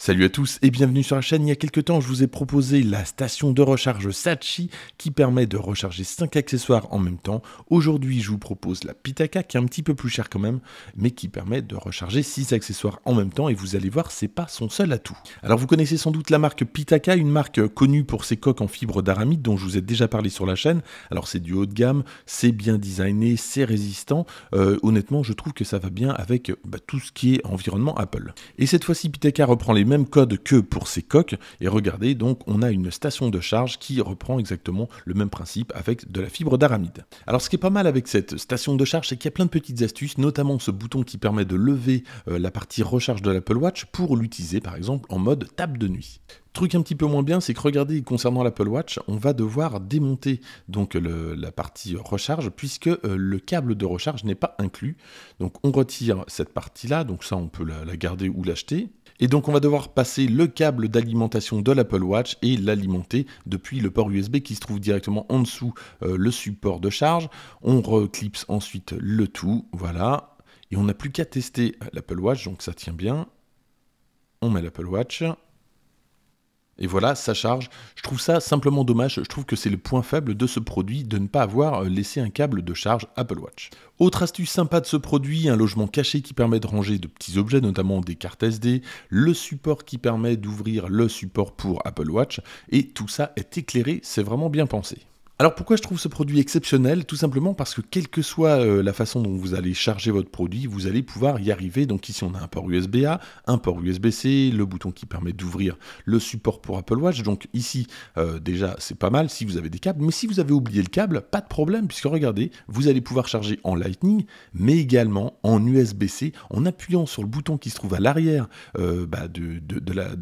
Salut à tous et bienvenue sur la chaîne. Il y a quelques temps, je vous ai proposé la station de recharge Sachi qui permet de recharger 5 accessoires en même temps. Aujourd'hui, je vous propose la Pitaka qui est un petit peu plus chère quand même, mais qui permet de recharger 6 accessoires en même temps et vous allez voir, c'est pas son seul atout. Alors vous connaissez sans doute la marque Pitaka, une marque connue pour ses coques en fibre d'aramide dont je vous ai déjà parlé sur la chaîne. Alors c'est du haut de gamme, c'est bien designé, c'est résistant. Euh, honnêtement, je trouve que ça va bien avec bah, tout ce qui est environnement Apple. Et cette fois-ci, Pitaka reprend les même code que pour ces coques. Et regardez, donc on a une station de charge qui reprend exactement le même principe avec de la fibre d'aramide. Alors ce qui est pas mal avec cette station de charge, c'est qu'il y a plein de petites astuces, notamment ce bouton qui permet de lever euh, la partie recharge de l'Apple Watch pour l'utiliser par exemple en mode table de nuit. Truc un petit peu moins bien, c'est que regardez, concernant l'Apple Watch, on va devoir démonter donc la partie recharge puisque euh, le câble de recharge n'est pas inclus. Donc on retire cette partie-là, donc ça on peut la, garder ou l'acheter. Et donc on va devoir passer le câble d'alimentation de l'Apple Watch et l'alimenter depuis le port USB qui se trouve directement en dessous euh, le support de charge. On reclipse ensuite le tout, voilà. Et on n'a plus qu'à tester l'Apple Watch, donc ça tient bien. On met l'Apple Watch. Et voilà, ça charge. Je trouve ça simplement dommage. Je trouve que c'est le point faible de ce produit de ne pas avoir euh, laissé un câble de charge Apple Watch. Autre astuce sympa de ce produit, un logement caché qui permet de ranger de petits objets, notamment des cartes SD, le support qui permet d'ouvrir le support pour Apple Watch, et tout ça est éclairé, c'est vraiment bien pensé. Alors pourquoi je trouve ce produit exceptionnel Tout simplement parce que quelle que soit euh, la façon dont vous allez charger votre produit, vous allez pouvoir y arriver. Donc ici on a un port USB-A, un port USB-C, le bouton qui permet d'ouvrir le support pour Apple Watch. Donc ici euh, déjà c'est pas mal si vous avez des câbles, mais si vous avez oublié le câble, pas de problème puisque regardez, vous allez pouvoir charger en Lightning, mais également en USB-C. En appuyant sur le bouton qui se trouve à l'arrière euh, bah, de,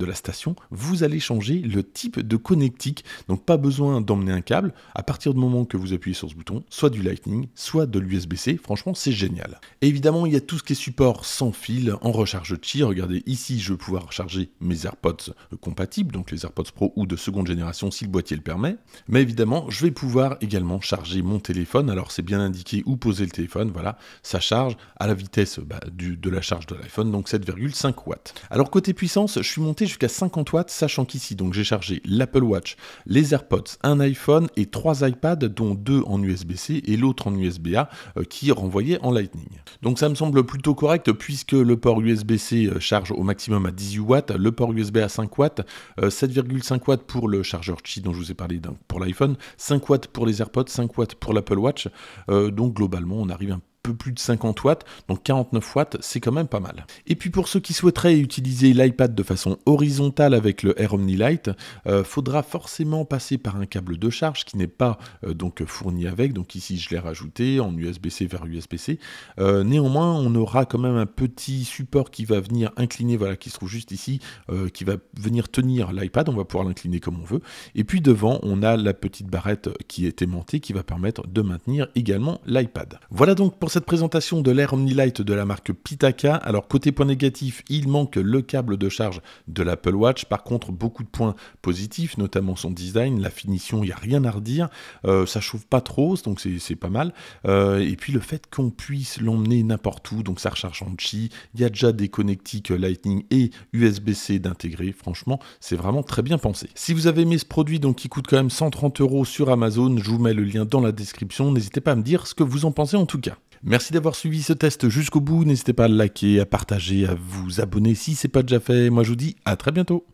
la, station, vous allez changer le type de connectique. Donc pas besoin d'emmener un câble partir du moment que vous appuyez sur ce bouton, soit du Lightning, soit de l'USB-C. Franchement, c'est génial. Et évidemment, il y a tout ce qui est support sans fil en recharge Qi, Regardez ici, je vais pouvoir recharger mes AirPods euh, compatibles, donc les AirPods Pro ou de seconde génération si le boîtier le permet. Mais évidemment, je vais pouvoir également charger mon téléphone. Alors, c'est bien indiqué où poser le téléphone. Voilà, ça charge à la vitesse bah, de la charge de l'iPhone, donc 7,5 watts. Alors, côté puissance, je suis monté jusqu'à 50 watts, sachant qu'ici, donc j'ai chargé l'Apple Watch, les AirPods, un iPhone et trois iPad, dont deux en USB-C et l'autre en USB-A, euh, qui renvoyait en Lightning. Donc ça me semble plutôt correct puisque le port USB-C euh, charge au maximum à 18 watts, le port USB à 5 watts, 7,5 euh, watts pour le chargeur Qi dont je vous ai parlé pour l'iPhone, 5 watts pour les AirPods, 5 watts pour l'Apple Watch. donc globalement, on arrive un plus de 50 watts, donc 49 watts, c'est quand même pas mal. Et puis pour ceux qui souhaiteraient utiliser l'iPad de façon horizontale avec le Air Omni Lite euh, faudra forcément passer par un câble de charge qui n'est pas euh, donc fourni avec, donc ici je l'ai rajouté en USB-C vers USB-C. Euh, néanmoins, on aura quand même un petit support qui va venir incliner, voilà, qui se trouve juste ici, qui va venir tenir l'iPad, on va pouvoir l'incliner comme on veut. Et puis devant, on a la petite barrette qui est aimantée qui va permettre de maintenir également l'iPad. Voilà donc pour cette présentation de l'Air OmniLight de la marque Pitaka, alors côté point négatif, il manque le câble de charge de l'Apple Watch. Par contre, beaucoup de points positifs, notamment son design, la finition, il n'y a rien à redire. Euh, ça chauffe pas trop, donc c'est pas mal. Euh, et puis le fait qu'on puisse l'emmener n'importe où, donc ça recharge en chi. Il y a déjà des connectiques Lightning et USB-C d'intégrer. Franchement, c'est vraiment très bien pensé. Si vous avez aimé ce produit, donc qui coûte quand même 130 euros sur Amazon, je vous mets le lien dans la description. N'hésitez pas à me dire ce que vous en pensez en tout cas. Merci d'avoir suivi ce test jusqu'au bout. N'hésitez pas à liker, à partager, à vous abonner si c'est pas déjà fait. Moi je vous dis à très bientôt.